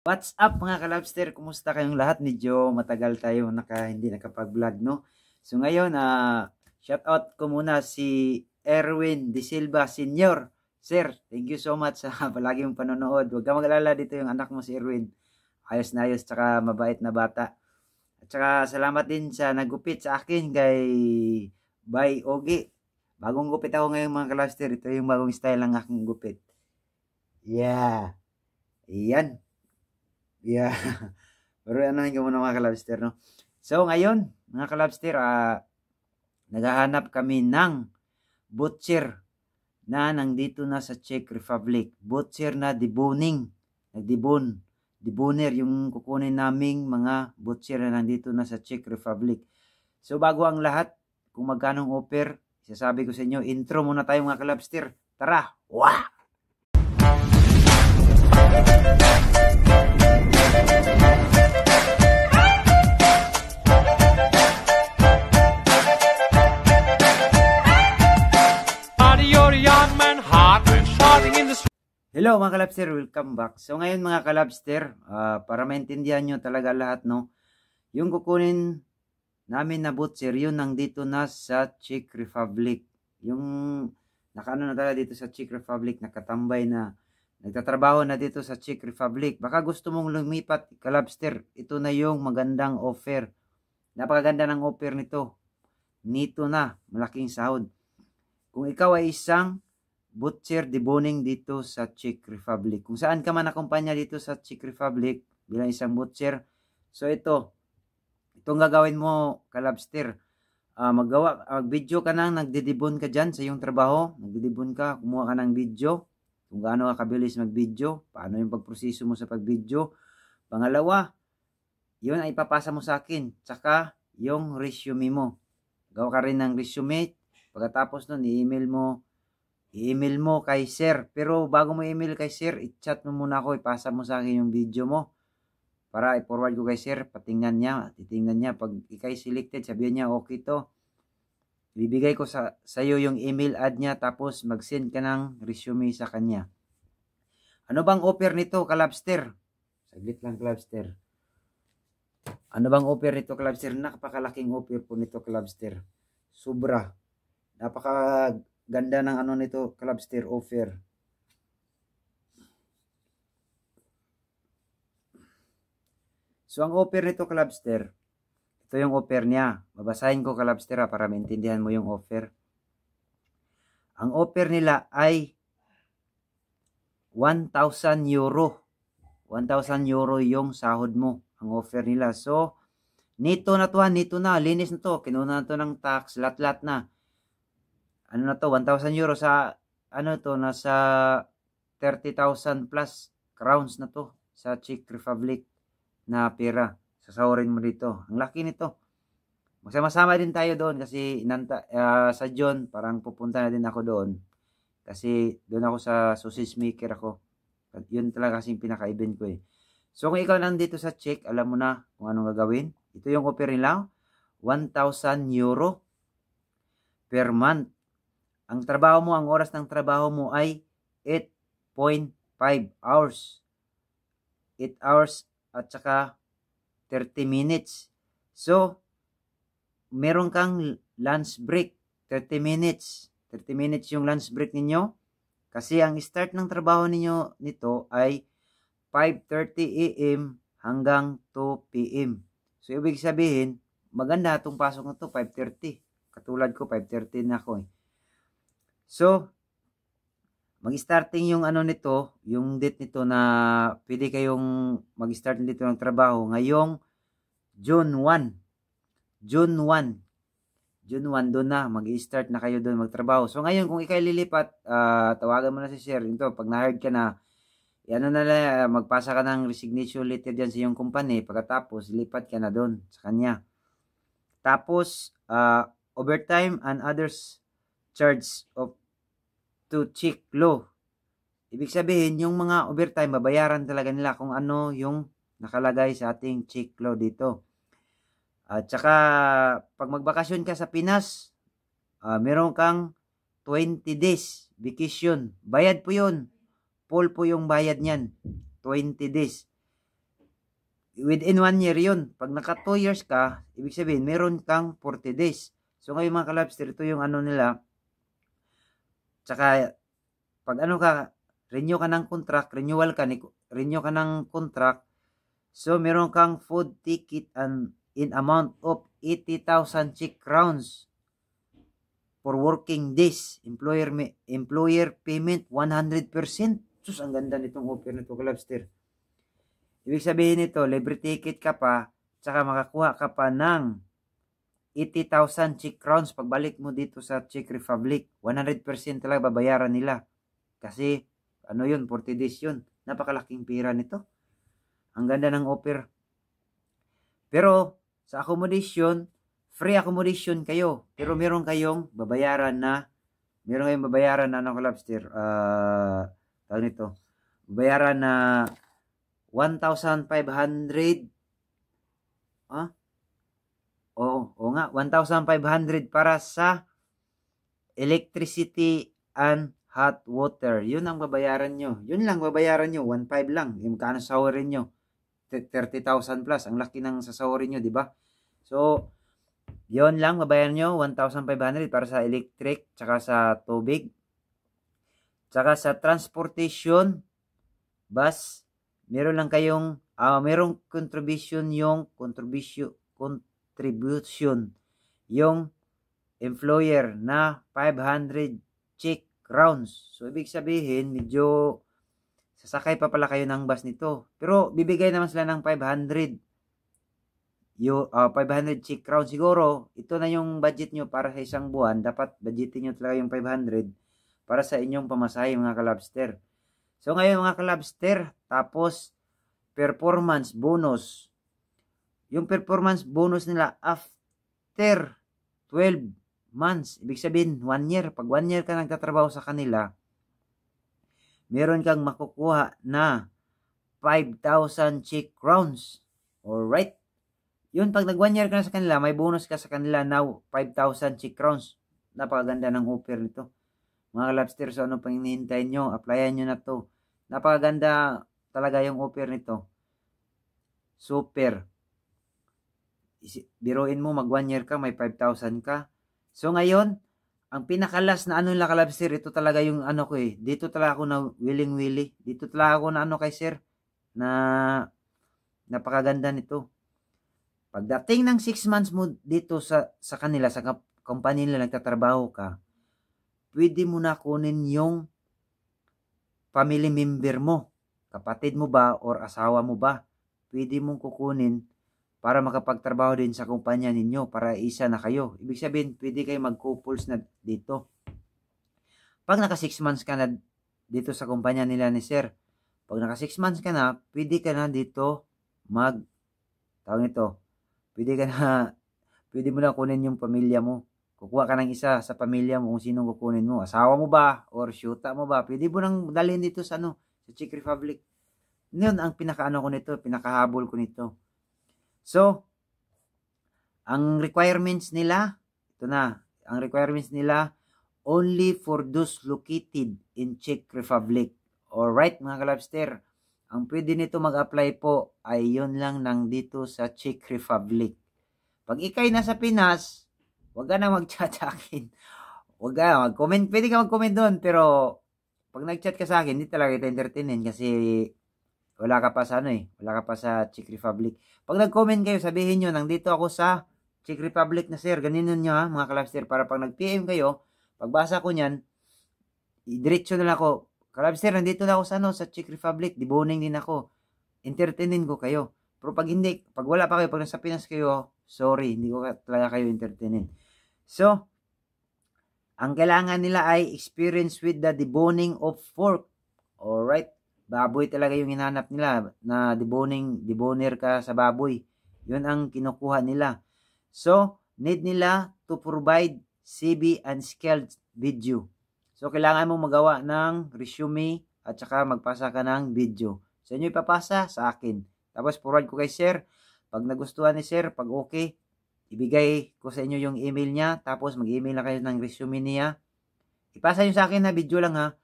What's up mga kalabster? Kumusta kayong lahat? ni Joe? matagal tayo naka, hindi nakapag-vlog, no? So ngayon, uh, ah, shout out ko muna si Erwin De Silva Senior. Sir, thank you so much sa ah, palagi mong panonood. Huwag ka mag-alala dito yung anak mo si Erwin. Ayos na ayos, tsaka mabait na bata. At tsaka salamat din sa nagupit sa akin kay Bay Ogi. Bagong gupit ako ngayon mga kalabster. Ito yung bagong style ng aking gupit. Yeah. Yan. Yeah. Pero anuhin ko muna mga kalabster, no? So, ngayon, mga kalabster, ah, naghahanap kami ng butcher na nandito na sa Czech Republic. Butcher na deboning. Nagdebon. Deboner yung kukunin naming mga butcher na nandito na sa Czech Republic. So, bago ang lahat, kung magkano offer, sasabi ko sa inyo, intro muna tayo mga kalabster. Tara! Wah! Hello mga kalabster, welcome back. So ngayon mga kalabster, uh, para maintindihan nyo talaga lahat no, yung kukunin namin na butcher, yun dito na sa Czech Republic. Yung nakaano na talaga dito sa Czech Republic, nakatambay na, nagtatrabaho na dito sa Czech Republic. Baka gusto mong lumipat kalabster, ito na yung magandang offer. Napakaganda ng offer nito. Nito na, malaking sahod. Kung ikaw ay isang butcher boning dito sa Czech Republic. Kung saan ka man nakumpanya dito sa Czech Republic bilang isang butcher. So ito, itong gagawin mo kalabster. Uh, ah, maggawa, mag-video ah, ka nang nagdedibon ka dyan sa iyong trabaho. Nagdedibon ka, kumuha ka ng video. Kung gaano ka kabilis mag-video. Paano yung pagproseso mo sa pag-video. Pangalawa, yun ay ipapasa mo sa akin. Tsaka yung resume mo. Gawa ka rin ng resume. Pagkatapos nun, i-email mo i-email mo kay sir. Pero bago mo i-email kay sir, i-chat mo muna ako, ipasa mo sa akin yung video mo para i-forward ko kay sir, patingnan niya, titingnan niya. Pag ikay selected, sabihin niya, okay to. Ibibigay ko sa, sa iyo yung email ad niya, tapos mag-send ka ng resume sa kanya. Ano bang offer nito, kalabster? Saglit lang, kalabster. Ano bang offer nito, kalabster? Napakalaking offer po nito, kalabster. Sobra. Napaka Ganda ng ano nito, clubster offer. So ang offer nito clubster, ito yung offer niya. Babasahin ko clubster para maintindihan mo yung offer. Ang offer nila ay 1,000 euro. 1,000 euro yung sahod mo. Ang offer nila. So, nito na to nito na. Linis na to. Kinuna na to ng tax. Lat-lat na ano na to, 1,000 euro sa, ano to, nasa 30,000 plus crowns na to sa Czech Republic na pera. Sasawarin mo dito. Ang laki nito. Magsama-sama din tayo doon kasi inanta, uh, ah, sa John, parang pupunta na din ako doon. Kasi doon ako sa sausage maker ako. Yun talaga kasi pinaka-event ko eh. So kung ikaw nandito sa Czech, alam mo na kung anong gagawin. Ito yung offer nila. 1,000 euro per month ang trabaho mo, ang oras ng trabaho mo ay 8.5 hours. 8 hours at saka 30 minutes. So, meron kang lunch break, 30 minutes. 30 minutes yung lunch break ninyo. Kasi ang start ng trabaho ninyo nito ay 5.30 a.m. hanggang 2 p.m. So, ibig sabihin, maganda itong pasok na to 5.30. Katulad ko, 5.30 na ako eh. So, mag-starting yung ano nito, yung date nito na pwede kayong mag-start dito ng trabaho ngayong June 1. June 1. June 1 doon na, mag-start na kayo doon magtrabaho. So ngayon, kung ikaw lilipat, uh, tawagan mo na si Sir. Ito, pag na-hired ka na, ano na lang, ah, magpasa ka ng resignation letter dyan sa iyong company. Pagkatapos, lipat ka na doon sa kanya. Tapos, uh, overtime and others charge of to check law. Ibig sabihin, yung mga overtime, babayaran talaga nila kung ano yung nakalagay sa ating check law dito. At saka, pag magbakasyon ka sa Pinas, uh, meron kang 20 days vacation. Bayad po yun. Full po yung bayad niyan. 20 days. Within 1 year yun. Pag naka 2 years ka, ibig sabihin, meron kang 40 days. So ngayon mga kalabster, ito yung ano nila, Tsaka, pag ano ka, renew ka ng contract, renewal ka, ni, renew ka ng contract, so meron kang food ticket and in amount of 80,000 Czech crowns for working days. Employer, employer payment 100%. Sus, ang ganda nitong offer nito, Globster. Ibig sabihin nito, libre ticket ka pa, tsaka makakuha ka pa ng 80,000 Czech crowns pagbalik mo dito sa Czech Republic. 100% talaga babayaran nila. Kasi ano yun, 40 days yun. Napakalaking pera nito. Ang ganda ng offer. Pero sa accommodation, free accommodation kayo. Pero meron kayong babayaran na meron kayong babayaran na ano ko lobster? Uh, tawag nito. Babayaran na 1,500 ah, huh? Oo, oo nga, 1,500 para sa electricity and hot water. Yun ang babayaran nyo. Yun lang babayaran nyo, 1,500 lang. Yung kano sahurin nyo, 30,000 plus. Ang laki ng sasahurin nyo, di ba? So, yun lang, babayaran nyo, 1,500 para sa electric, tsaka sa tubig. Tsaka sa transportation, bus, meron lang kayong, uh, merong contribution yung contribution, con, contribution yung employer na 500 check rounds. So, ibig sabihin, medyo sasakay pa pala kayo ng bus nito. Pero, bibigay naman sila ng 500. yung, uh, 500 check rounds. Siguro, ito na yung budget nyo para sa isang buwan. Dapat budgetin nyo talaga yung 500 para sa inyong pamasahe, mga kalabster. So, ngayon, mga kalabster, tapos, performance bonus yung performance bonus nila after 12 months. Ibig sabihin, 1 year. Pag 1 year ka nagtatrabaho sa kanila, meron kang makukuha na 5,000 Czech crowns. Alright? Yun, pag nag 1 year ka na sa kanila, may bonus ka sa kanila now 5,000 Czech crowns. Napakaganda ng offer nito. Mga lobster, ano pang hinihintay nyo? Applyan nyo na to. Napakaganda talaga yung offer nito. Super biruin mo, mag one year ka, may 5,000 ka. So ngayon, ang pinakalas na ano nila kalab sir, ito talaga yung ano ko eh. Dito talaga ako na willing-willy. Dito talaga ako na ano kay sir, na napakaganda nito. Pagdating ng 6 months mo dito sa, sa kanila, sa company nila nagtatrabaho ka, pwede mo na kunin yung family member mo. Kapatid mo ba or asawa mo ba? Pwede mong kukunin para makapagtrabaho din sa kumpanya ninyo para isa na kayo. Ibig sabihin, pwede kayo mag-couples na dito. Pag naka 6 months ka na dito sa kumpanya nila ni sir, pag naka 6 months ka na, pwede ka na dito mag, tawag nito, pwede ka na, pwede mo na kunin yung pamilya mo. Kukuha ka ng isa sa pamilya mo kung sinong kukunin mo. Asawa mo ba? Or syuta mo ba? Pwede mo nang dalhin dito sa ano, sa Czech Republic. Ngayon, ang pinakaano ko nito, pinakahabol ko nito So, ang requirements nila, ito na, ang requirements nila, only for those located in Czech Republic. Alright, mga kalabster, ang pwede nito mag-apply po ay yon lang nang dito sa Czech Republic. Pag ikay nasa Pinas, wag ka na magchat-akin. Wag ka, mag-comment. Pwede ka mag-comment doon, pero pag nag-chat ka sa akin, hindi talaga kita entertainin kasi wala ka pa sa ano eh. Wala ka pa sa Czech Republic. Pag nag-comment kayo, sabihin nyo, nandito ako sa Czech Republic na sir. Ganun nyo ha, mga kalabster. Para pag nag-PM kayo, pagbasa ko nyan, diretso na lang ako. Kalabster, nandito na ako sa ano, sa Czech Republic. Diboning din ako. Entertainin ko kayo. Pero pag hindi, pag wala pa kayo, pag nasa Pinas kayo, sorry, hindi ko talaga kayo entertainin. So, ang kailangan nila ay experience with the deboning of fork. Alright? baboy talaga yung hinanap nila na deboning, deboner ka sa baboy. Yun ang kinukuha nila. So, need nila to provide CV and skilled video. So, kailangan mong magawa ng resume at saka magpasa ka ng video. Sa inyo ipapasa, sa akin. Tapos, forward ko kay sir. Pag nagustuhan ni sir, pag okay, ibigay ko sa inyo yung email niya. Tapos, mag-email na kayo ng resume niya. Ipasa niyo sa akin na video lang ha.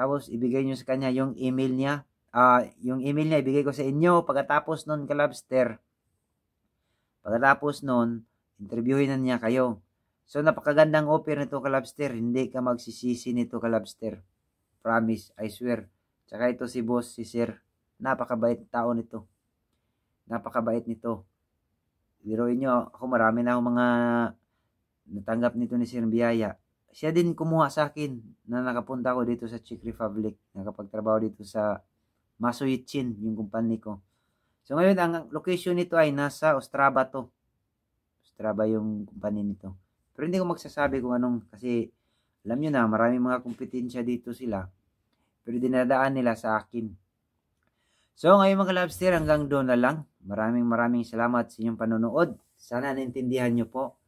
Tapos ibigay niyo sa kanya yung email niya. Uh, yung email niya ibigay ko sa inyo pagkatapos noon kalabster. Pagkatapos noon, interviewin na niya kayo. So napakagandang offer nito kalabster. Hindi ka magsisisi nito kalabster. Promise, I swear. Tsaka ito si boss, si sir. Napakabait tao nito. Napakabait nito. Biroin niyo, ako marami na akong mga natanggap nito ni Sir Biyaya siya din kumuha sa akin na nakapunta ako dito sa Czech Republic. Nakapagtrabaho dito sa Masuichin, yung kumpanya ko. So ngayon, ang location nito ay nasa Ostrava to. Ostrava yung kumpanya nito. Pero hindi ko magsasabi kung anong, kasi alam nyo na, maraming mga kompetensya dito sila. Pero dinadaan nila sa akin. So ngayon mga lobster, hanggang doon na lang. Maraming maraming salamat sa inyong panonood. Sana naintindihan nyo po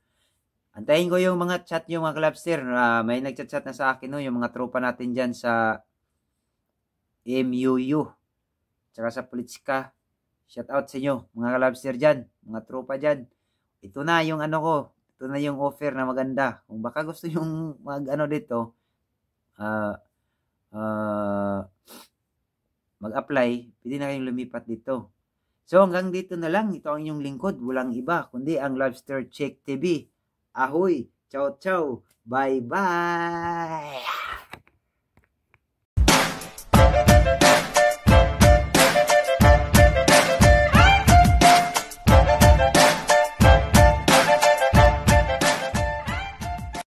Antayin ko yung mga chat yung mga clubster. Uh, ah, may nagchat-chat na sa akin no, yung mga tropa natin dyan sa MUU. Tsaka sa Politska. Shout out sa inyo, mga clubster dyan, mga tropa dyan. Ito na yung ano ko, ito na yung offer na maganda. Kung baka gusto yung mag ano dito, uh, uh, mag-apply, pwede na kayong lumipat dito. So hanggang dito na lang, ito ang inyong lingkod, walang iba, kundi ang Lobster Check TV. Ahoy! Ciao, ciao! Bye-bye!